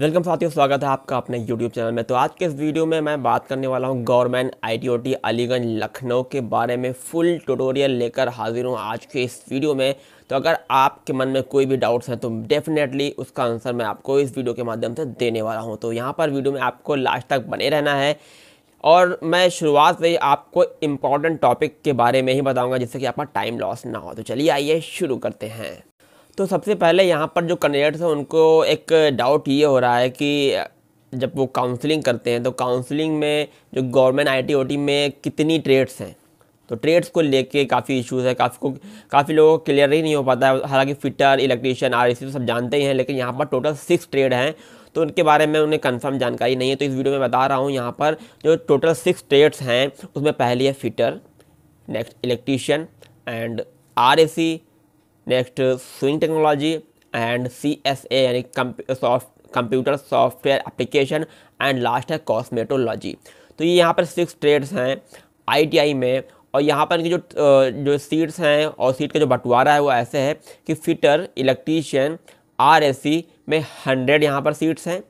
welcome साथियों स्वागत है आपका अपने यूट्यूब चैनल में तो आज के इस वीडियो में मैं बात करने वाला हूं गवर्नमेंट आईटीओटी अलीगंज लखनऊ के बारे में फुल ट्यूटोरियल लेकर हाजिर हूं आज के इस वीडियो में तो अगर आपके मन में कोई भी डाउट्स हैं तो डेफिनेटली उसका आंसर मैं आपको इस वीडियो के माध्यम से देने वाला हूँ तो यहाँ पर वीडियो में आपको लास्ट तक बने रहना है और मैं शुरुआत से ही आपको इम्पॉर्टेंट टॉपिक के बारे में ही बताऊँगा जिससे कि आपका टाइम लॉस ना हो तो चलिए आइए शुरू करते हैं तो सबसे पहले यहाँ पर जो कैंडिडेट्स हैं उनको एक डाउट ये हो रहा है कि जब वो काउंसलिंग करते हैं तो काउंसलिंग में जो गवर्नमेंट टी में कितनी ट्रेड्स हैं तो ट्रेड्स को लेके काफ़ी इश्यूज है काफ़ी को काफ़ी लोगों को क्लियर ही नहीं हो पाता है हालांकि फिटर इलेक्ट्रीशियन आर तो सब जानते ही हैं लेकिन यहाँ पर टोटल सिक्स ट्रेड हैं तो उनके बारे में उन्हें कंफर्म जानकारी नहीं है तो इस वीडियो में बता रहा हूँ यहाँ पर जो टोटल सिक्स ट्रेड्स हैं उसमें पहली है fitter next electrician and R next sewing technology and C S A यानी soft computer software application and last है कॉस्मेटोलॉजी तो ये यहाँ पर सिक्स ट्रेड्स हैं आईटीआई में और यहाँ पर इनकी जो जो सीट्स हैं और सीट का जो बंटवारा है वो ऐसे है कि फिटर इलेक्ट्रीशियन आर में हंड्रेड यहाँ पर सीट्स हैं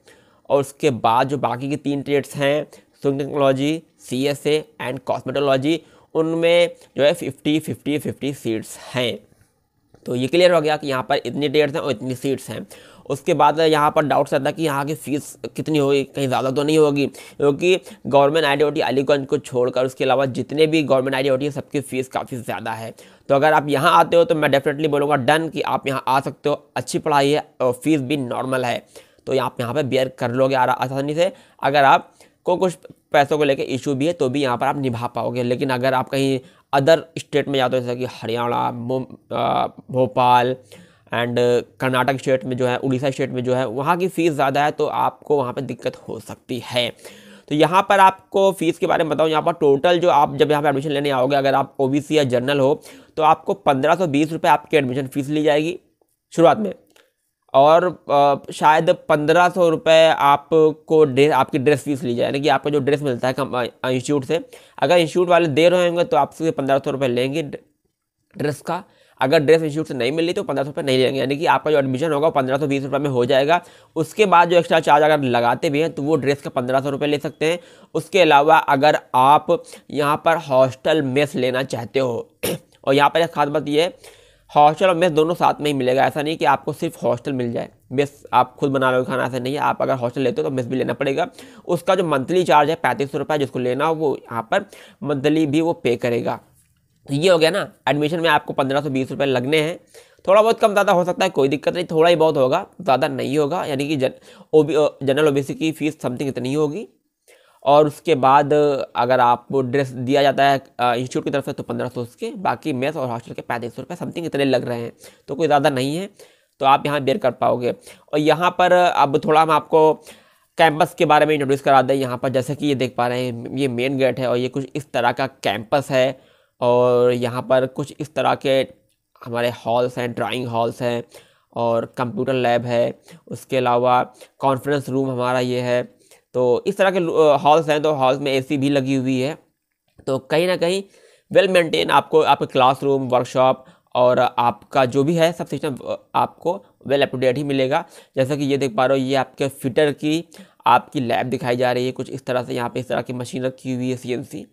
और उसके बाद जो बाकी के तीन ट्रेड्स हैं sewing technology C and cosmetology उनमें जो है फिफ्टी फिफ्टी फिफ्टी सीट्स हैं तो ये क्लियर हो गया कि यहाँ पर इतनी डेट्स हैं और इतनी सीट्स हैं उसके बाद यहाँ पर डाउट रहता है कि यहाँ की फ़ीस कितनी होगी कहीं ज़्यादा तो नहीं होगी क्योंकि गवर्नमेंट आई अलीगंज को छोड़कर उसके अलावा जितने भी गवर्नमेंट आई है सबकी फ़ीस काफ़ी ज़्यादा है तो अगर आप यहाँ आते हो तो मैं डेफिनेटली बोलूँगा डन कि आप यहाँ आ सकते हो अच्छी पढ़ाई है और फ़ीस भी नॉर्मल है तो आप यहाँ पर बियर कर लोगे आसानी से अगर आप को कुछ पैसों को लेकर इशू भी है तो भी यहाँ पर आप निभा पाओगे लेकिन अगर आप कहीं अदर स्टेट में जाते हो जैसे कि हरियाणा भोपाल एंड कर्नाटक स्टेट में जो है उड़ीसा स्टेट में जो है वहाँ की फ़ीस ज़्यादा है तो आपको वहाँ पर दिक्कत हो सकती है तो यहाँ पर आपको फ़ीस के बारे में बताऊँ यहाँ पर टोटल जो आप जब यहाँ पर एडमिशन लेने आओगे अगर आप ओ या जनरल हो तो आपको पंद्रह सौ बीस रुपये आपकी एडमिशन फ़ीस ली जाएगी शुरुआत में और शायद पंद्रह सौ रुपये आपको ड्रेस आपकी ड्रेस फीस ली जाए यानी कि आपका जो ड्रेस मिलता है इंस्टीट्यूट से अगर इंस्टीट्यूट वाले दे रहे होंगे तो आपसे पंद्रह सौ रुपये लेंगे ड्रेस का अगर ड्रेस इंस्टीट्यूट से नहीं मिली तो पंद्रह सौ रुपये नहीं लेंगे यानी कि आपका जो एडमिशन होगा वो पंद्रह सौ बीस रुपये में हो जाएगा उसके बाद जो एक्स्ट्रा चार्ज अगर लगाते भी हैं तो वो ड्रेस का पंद्रह सौ रुपये ले सकते हैं उसके अलावा अगर आप यहाँ पर हॉस्टल मेस लेना चाहते हो और यहाँ पर एक खास बात यह है हॉस्टल और मेस दोनों साथ में ही मिलेगा ऐसा नहीं कि आपको सिर्फ हॉस्टल मिल जाए मेस आप खुद बना लोगे खाना ऐसा नहीं है आप अगर हॉस्टल लेते हो तो मेस भी लेना पड़ेगा उसका जो मंथली चार्ज है पैंतीस सौ रुपये जिसको लेना हो वो यहाँ पर मंथली भी वो पे करेगा ये हो गया ना एडमिशन में आपको पंद्रह सौ बीस रुपये लगने हैं थोड़ा बहुत कम ज़्यादा हो सकता है कोई दिक्कत नहीं थोड़ा ही बहुत होगा ज़्यादा नहीं होगा यानी कि जन ओ जनरल ओ की फ़ीस समथिंग इतनी होगी और उसके बाद अगर आपको ड्रेस दिया जाता है इंस्टीट्यूट की तरफ से तो पंद्रह सौ उसके बाकी मेस और हॉस्टल के पैंतीस सौ रुपये समथिंग इतने लग रहे हैं तो कोई ज़्यादा नहीं है तो आप यहाँ बेयर कर पाओगे और यहाँ पर अब थोड़ा हम आपको कैंपस के बारे में इंट्रोड्यूस करा दें यहाँ पर जैसे कि ये देख पा रहे हैं ये मेन गेट है और ये कुछ इस तरह का कैंपस है और यहाँ पर कुछ इस तरह के हमारे हॉल्स हैं ड्राइंग हॉल्स हैं और कंप्यूटर लैब है उसके अलावा कॉन्फ्रेंस रूम हमारा ये है तो इस तरह के हॉल्स हैं तो हॉल्स में एसी भी लगी हुई है तो कहीं ना कहीं वेल मेंटेन आपको आपके क्लासरूम वर्कशॉप और आपका जो भी है सब सिस्टम आपको वेल अपडेट ही मिलेगा जैसा कि ये देख पा रहे हो ये आपके फिटर की आपकी लैब दिखाई जा रही है कुछ इस तरह से यहाँ पे इस तरह की मशीन रखी हुई है सी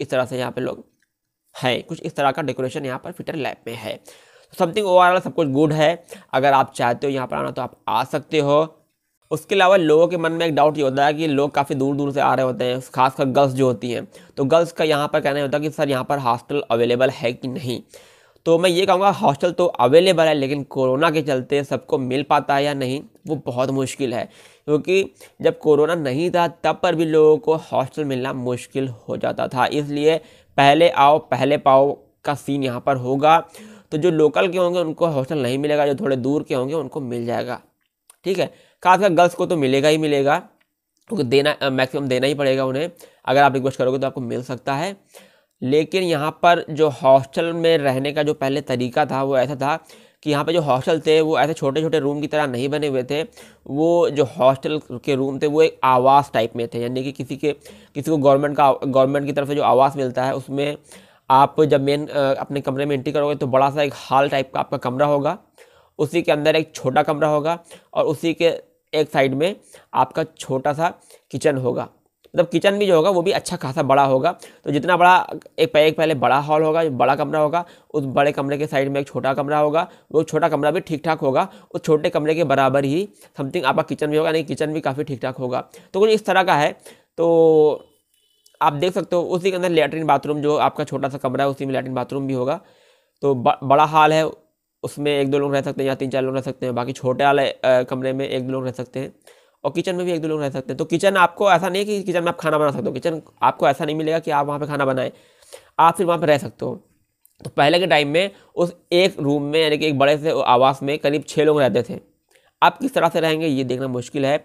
इस तरह से यहाँ पे लोग हैं कुछ इस तरह का डेकोरेशन यहाँ पर फिटर लैब में है समथिंग तो ओवरऑल सब कुछ गुड है अगर आप चाहते हो यहाँ पर आना तो आप आ सकते हो उसके अलावा लोगों के मन में एक डाउट ये होता है कि लोग काफ़ी दूर दूर से आ रहे होते हैं खासकर गर्ल्स जो होती हैं तो गर्ल्स का यहाँ पर कहना होता है कि सर यहाँ पर हॉस्टल अवेलेबल है कि नहीं तो मैं ये कहूँगा हॉस्टल तो अवेलेबल है लेकिन कोरोना के चलते सबको मिल पाता है या नहीं वो बहुत मुश्किल है क्योंकि जब कोरोना नहीं था तब पर भी लोगों को हॉस्टल मिलना मुश्किल हो जाता था इसलिए पहले आओ पहले पाओ का सीन यहाँ पर होगा तो जो लोकल के होंगे उनको हॉस्टल नहीं मिलेगा जो थोड़े दूर के होंगे उनको मिल जाएगा ठीक है खासकर गर्ल्स को तो मिलेगा ही मिलेगा क्योंकि तो देना मैक्सिमम देना ही पड़ेगा उन्हें अगर आप रिक्वेस्ट करोगे तो आपको मिल सकता है लेकिन यहाँ पर जो हॉस्टल में रहने का जो पहले तरीका था वो ऐसा था कि यहाँ पे जो हॉस्टल थे वो ऐसे छोटे छोटे रूम की तरह नहीं बने हुए थे वो जो हॉस्टल के रूम थे वो एक आवास टाइप में थे यानी कि किसी के किसी को गवर्नमेंट का गवर्नमेंट की तरफ से जो आवास मिलता है उसमें आप जब मेन अपने कमरे में एंट्री करोगे तो बड़ा सा एक हॉल टाइप का आपका कमरा होगा उसी के अंदर एक छोटा कमरा होगा और उसी के एक साइड में आपका छोटा सा किचन होगा मतलब किचन भी जो होगा वो भी अच्छा खासा बड़ा होगा तो जितना बड़ा एक एक पहले बड़ा हॉल होगा बड़ा कमरा होगा उस बड़े कमरे के साइड में एक छोटा कमरा होगा वो छोटा कमरा भी ठीक ठाक होगा उस छोटे कमरे के बराबर ही समथिंग आपका किचन भी होगा यानी किचन भी काफ़ी ठीक ठाक होगा तो कुछ इस तरह का है तो आप देख सकते हो उसी के अंदर लेटरिन बाथरूम जो आपका छोटा सा कमरा है उसी में लेटरिन बाथरूम भी होगा तो बड़ा हाल है उसमें एक दो लोग रह सकते हैं या तीन चार लोग रह सकते हैं बाकी छोटे वाले कमरे में एक दो लोग रह सकते हैं और किचन में भी एक दो लोग रह सकते हैं तो किचन आपको ऐसा नहीं है कि किचन में आप खाना बना सकते हो किचन आपको ऐसा नहीं मिलेगा कि आप वहाँ पर खाना बनाएं आप फिर वहाँ पर रह सकते हो तो पहले के टाइम में उस एक रूम में यानी कि एक बड़े से आवास में करीब छः लोग रहते थे आप किस तरह से रहेंगे ये देखना मुश्किल है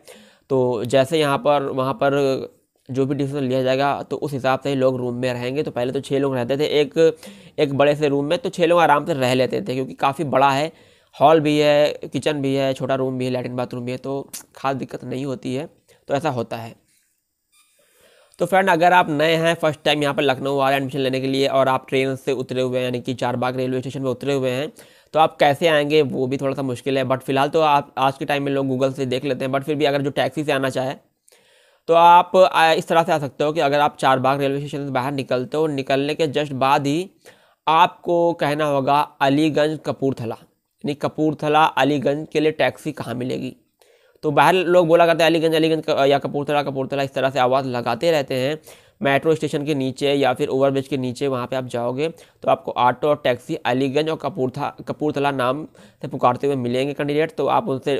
तो जैसे यहाँ पर वहाँ पर जो भी डिसीजन लिया जाएगा तो उस हिसाब से ही लोग रूम में रहेंगे तो पहले तो छः लोग रहते थे एक एक बड़े से रूम में तो छः लोग आराम से रह लेते थे क्योंकि काफ़ी बड़ा है हॉल भी है किचन भी है छोटा रूम भी है लेटरिन बाथरूम भी है तो खास दिक्कत नहीं होती है तो ऐसा होता है तो फ्रेंड अगर आप नए हैं फर्स्ट टाइम यहाँ पर लखनऊ आ रहे हैं एडमिशन लेने के लिए और आप ट्रेन से उतरे हुए हैं यानी कि चारबाग रेलवे स्टेशन पर उतरे हुए हैं तो आप कैसे आएंगे वो भी थोड़ा सा मुश्किल है बट फिलहाल तो आप आज के टाइम में लोग गूगल से देख लेते हैं बट फिर भी अगर जो टैक्सी से आना चाहे तो आप इस तरह से आ सकते हो कि अगर आप चार बाग रेलवे स्टेशन से बाहर निकलते हो निकलने के जस्ट बाद ही आपको कहना होगा अलीगंज कपूरथला यानी कपूरथला अलीगंज के लिए टैक्सी कहाँ मिलेगी तो बाहर लोग बोला करते हैं अलीगंज अलीगंज या कपूरथला कपूरथला इस तरह से आवाज़ लगाते रहते हैं मेट्रो स्टेशन के नीचे या फिर ओवरब्रिज के नीचे वहाँ पे आप जाओगे तो आपको ऑटो और टैक्सी अलीगंज और कपूरथा कपूरथला नाम से पुकारते हुए मिलेंगे कैंडिडेट तो आप उनसे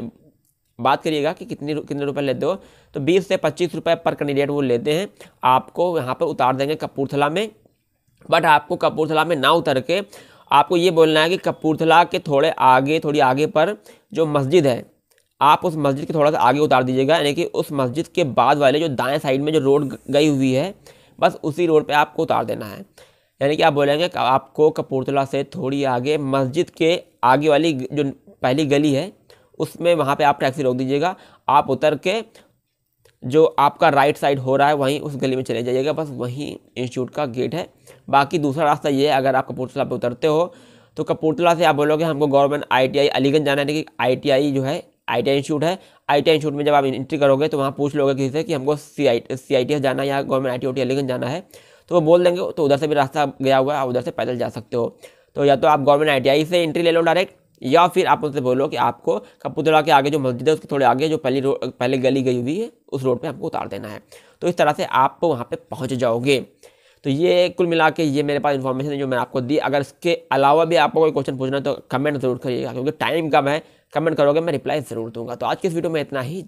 बात करिएगा कि कितनी कितने रुपए लेते हो तो बीस से पच्चीस रुपये पर कैंडिडेट वो लेते हैं आपको यहाँ पर उतार देंगे कपूरथला में बट आपको कपूरथला में ना उतर के आपको ये बोलना है कि कपूरथला के थोड़े आगे थोड़ी आगे पर जो मस्जिद है आप उस मस्जिद के थोड़ा सा आगे उतार दीजिएगा यानी कि उस मस्जिद के बाद वाले जो दाएं साइड में जो रोड गई हुई है बस उसी रोड पे आपको उतार देना है यानी कि आप बोलेंगे आपको कपूरथला से थोड़ी आगे मस्जिद के आगे वाली जो पहली गली है उसमें वहाँ पर आप टैक्सी रोक दीजिएगा आप उतर के जो आपका राइट साइड हो रहा है वहीं उस गली में चले जाइएगा बस वहीं इंस्टीट्यूट का गेट है बाकी दूसरा रास्ता ये है अगर आप कपूरथला पर उतरते हो तो कपूरथला से आप बोलोगे हमको गवर्नमेंट आईटीआई अलीगंज जाना है कि आईटीआई जो है आई टी इंस्टीट्यूट है आई टी इंस्टीट्यूट में जब आप एंट्री करोगे तो वहाँ पूछ लोगे किसी से कि हमको सी आई सी आई टी एस जाना है या government I T O T Aliganj जाना है तो वो बोल देंगे तो उधर से भी रास्ता गया हुआ है आप उधर से पैदल जा सकते हो तो या तो आप गवर्नमेंट आई टी आई से एंट्री ले लो डायरेक्ट या फिर आप उनसे बोलो कि आपको कपूतला के आगे जो मस्जिद है उसके थोड़े आगे जो पहली रोड पहले गली गई हुई है उस रोड पे आपको उतार देना है तो इस तरह से आप वहाँ पे पहुँच जाओगे तो ये कुल मिला के ये मेरे पास इन्फॉर्मेशन है जो मैं आपको दी अगर इसके अलावा भी आपको कोई क्वेश्चन पूछना है तो कमेंट ज़रूर करिएगा क्योंकि टाइम कम है कमेंट करोगे मैं रिप्लाई ज़रूर दूंगा तो आज के इस वीडियो में इतना ही